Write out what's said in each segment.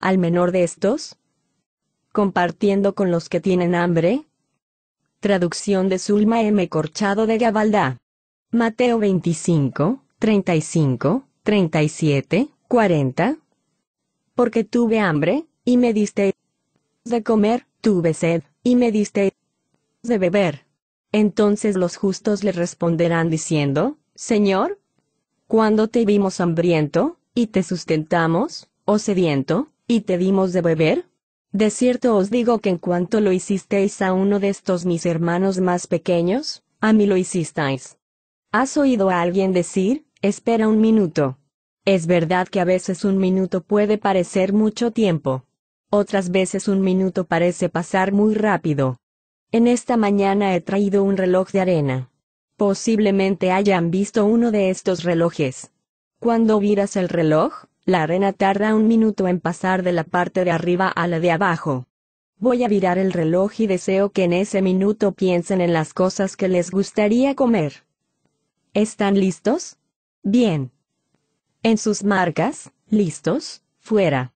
al menor de estos? Compartiendo con los que tienen hambre. Traducción de Zulma M. Corchado de Gabaldá. Mateo 25, 35, 37, 40. Porque tuve hambre, y me diste de comer, tuve sed, y me diste de beber. Entonces los justos le responderán diciendo, Señor, cuando te vimos hambriento, y te sustentamos, o sediento, ¿Y te dimos de beber? De cierto os digo que en cuanto lo hicisteis a uno de estos mis hermanos más pequeños, a mí lo hicisteis. ¿Has oído a alguien decir, espera un minuto? Es verdad que a veces un minuto puede parecer mucho tiempo. Otras veces un minuto parece pasar muy rápido. En esta mañana he traído un reloj de arena. Posiblemente hayan visto uno de estos relojes. ¿Cuándo viras el reloj, la arena tarda un minuto en pasar de la parte de arriba a la de abajo. Voy a virar el reloj y deseo que en ese minuto piensen en las cosas que les gustaría comer. ¿Están listos? Bien. En sus marcas, listos, fuera.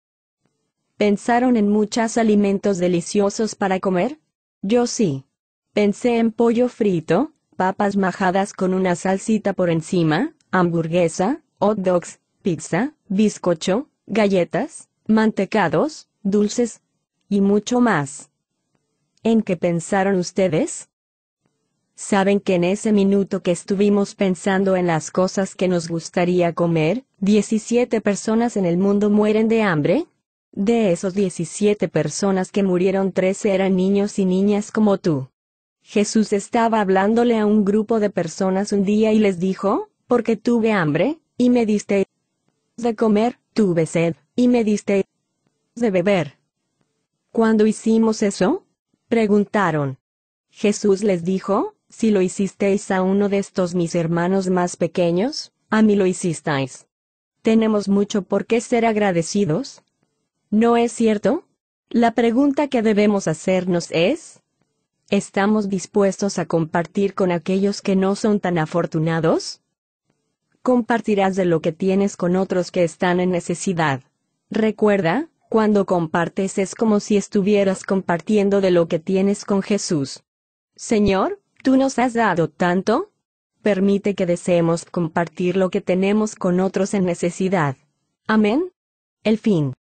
¿Pensaron en muchos alimentos deliciosos para comer? Yo sí. Pensé en pollo frito, papas majadas con una salsita por encima, hamburguesa, hot dogs, pizza, bizcocho, galletas, mantecados, dulces y mucho más. ¿En qué pensaron ustedes? ¿Saben que en ese minuto que estuvimos pensando en las cosas que nos gustaría comer, 17 personas en el mundo mueren de hambre? De esos 17 personas que murieron, 13 eran niños y niñas como tú. Jesús estaba hablándole a un grupo de personas un día y les dijo, porque tuve hambre, y me diste de comer, tuve sed, y me diste de beber. ¿Cuándo hicimos eso? preguntaron. Jesús les dijo, si lo hicisteis a uno de estos mis hermanos más pequeños, a mí lo hicisteis. Tenemos mucho por qué ser agradecidos. ¿No es cierto? La pregunta que debemos hacernos es, ¿estamos dispuestos a compartir con aquellos que no son tan afortunados? compartirás de lo que tienes con otros que están en necesidad. Recuerda, cuando compartes es como si estuvieras compartiendo de lo que tienes con Jesús. Señor, tú nos has dado tanto. Permite que deseemos compartir lo que tenemos con otros en necesidad. Amén. El fin.